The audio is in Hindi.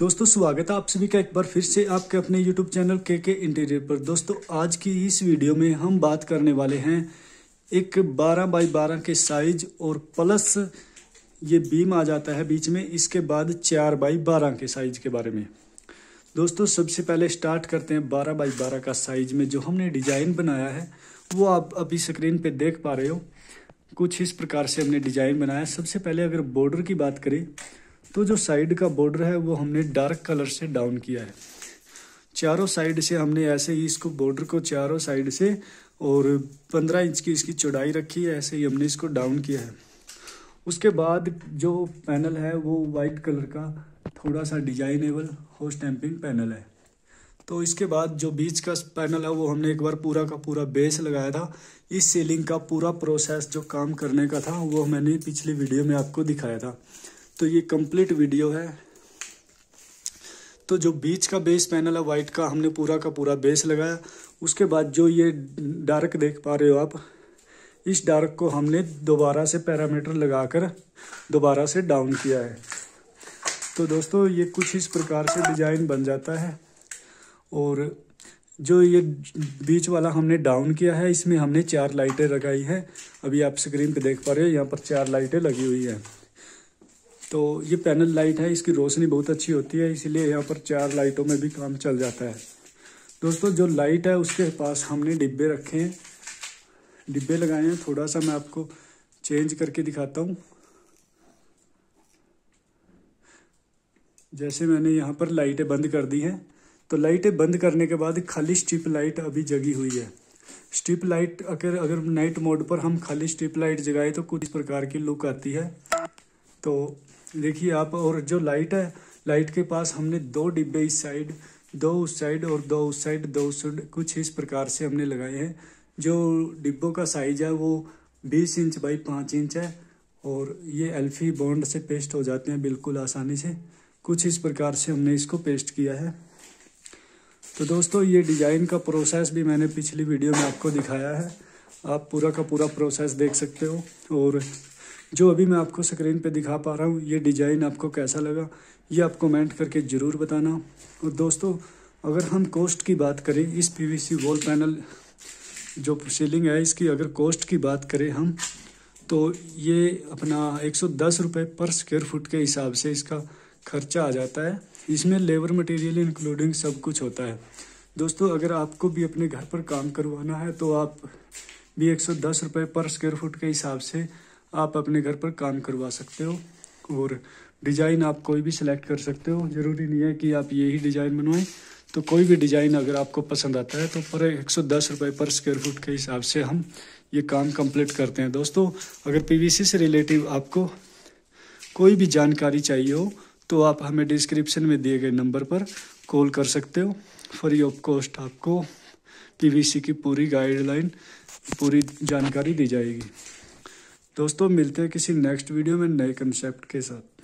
दोस्तों स्वागत है आप सभी का एक बार फिर से आपके अपने यूट्यूब चैनल के के इंटीरियर पर दोस्तों आज की इस वीडियो में हम बात करने वाले हैं एक 12 बाई 12 के साइज और प्लस ये बीम आ जाता है बीच में इसके बाद 4 बाई 12 के साइज के बारे में दोस्तों सबसे पहले स्टार्ट करते हैं 12 बाई 12 का साइज में जो हमने डिजाइन बनाया है वो आप अभी स्क्रीन पर देख पा रहे हो कुछ इस प्रकार से हमने डिजाइन बनाया सबसे पहले अगर बॉर्डर की बात करें तो जो साइड का बॉर्डर है वो हमने डार्क कलर से डाउन किया है चारों साइड से हमने ऐसे ही इसको बॉर्डर को चारों साइड से और पंद्रह इंच की इसकी चौड़ाई रखी है ऐसे ही हमने इसको डाउन किया है उसके बाद जो पैनल है वो वाइट कलर का थोड़ा सा डिजाइनेबल हो स्टैम्पिंग पैनल है तो इसके बाद जो बीच का पैनल है वो हमने एक बार पूरा का पूरा बेस लगाया था इस सीलिंग का पूरा प्रोसेस जो काम करने का था वो मैंने पिछली वीडियो में आपको दिखाया था तो ये कंप्लीट वीडियो है तो जो बीच का बेस पैनल है वाइट का हमने पूरा का पूरा बेस लगाया उसके बाद जो ये डार्क देख पा रहे हो आप इस डार्क को हमने दोबारा से पैरामीटर लगाकर दोबारा से डाउन किया है तो दोस्तों ये कुछ इस प्रकार से डिज़ाइन बन जाता है और जो ये बीच वाला हमने डाउन किया है इसमें हमने चार लाइटें लगाई हैं अभी आप स्क्रीन पे देख पा रहे हो यहाँ पर चार लाइटें लगी हुई हैं तो ये पैनल लाइट है इसकी रोशनी बहुत अच्छी होती है इसीलिए यहाँ पर चार लाइटों में भी काम चल जाता है दोस्तों जो लाइट है उसके पास हमने डिब्बे रखे हैं डिब्बे लगाए हैं थोड़ा सा मैं आपको चेंज करके दिखाता हूँ जैसे मैंने यहाँ पर लाइटें बंद कर दी हैं तो लाइटें बंद करने के बाद खाली स्ट्रिप लाइट अभी जगी हुई है स्ट्रिप लाइट अगर अगर नाइट मोड पर हम खाली स्ट्रिप लाइट जगाए तो कुछ इस प्रकार की लुक आती है तो देखिए आप और जो लाइट है लाइट के पास हमने दो डिब्बे इस साइड दो उस साइड और दो उस साइड दो उस साइड कुछ इस प्रकार से हमने लगाए हैं जो डिब्बों का साइज है वो बीस इंच बाई पाँच इंच है और ये एल्फी बॉन्ड से पेस्ट हो जाते हैं बिल्कुल आसानी से कुछ इस प्रकार से हमने इसको पेस्ट किया है तो दोस्तों ये डिज़ाइन का प्रोसेस भी मैंने पिछली वीडियो में आपको दिखाया है आप पूरा का पूरा प्रोसेस देख सकते हो और जो अभी मैं आपको स्क्रीन पे दिखा पा रहा हूँ ये डिज़ाइन आपको कैसा लगा ये आप कमेंट करके ज़रूर बताना और दोस्तों अगर हम कॉस्ट की बात करें इस पीवीसी वॉल पैनल जो सीलिंग है इसकी अगर कॉस्ट की बात करें हम तो ये अपना एक सौ पर स्क्वेयर फुट के हिसाब से इसका खर्चा आ जाता है इसमें लेबर मटेरियल इंक्लूडिंग सब कुछ होता है दोस्तों अगर आपको भी अपने घर पर काम करवाना है तो आप भी एक सौ दस रुपये पर स्क्वेयर फुट के हिसाब से आप अपने घर पर काम करवा सकते हो और डिज़ाइन आप कोई भी सिलेक्ट कर सकते हो ज़रूरी नहीं है कि आप यही डिज़ाइन बनवाएं तो कोई भी डिज़ाइन अगर आपको पसंद आता है तो पर एक सौ दस रुपये पर स्क्वायर फुट के हिसाब से हम ये काम कंप्लीट करते हैं दोस्तों अगर पीवीसी से रिलेटिव आपको कोई भी जानकारी चाहिए हो तो आप हमें डिस्क्रिप्शन में दिए गए नंबर पर कॉल कर सकते हो फ्री ऑफ कॉस्ट आपको पीवीसी की पूरी गाइडलाइन पूरी जानकारी दी जाएगी दोस्तों मिलते हैं किसी नेक्स्ट वीडियो में नए कंसेप्ट के साथ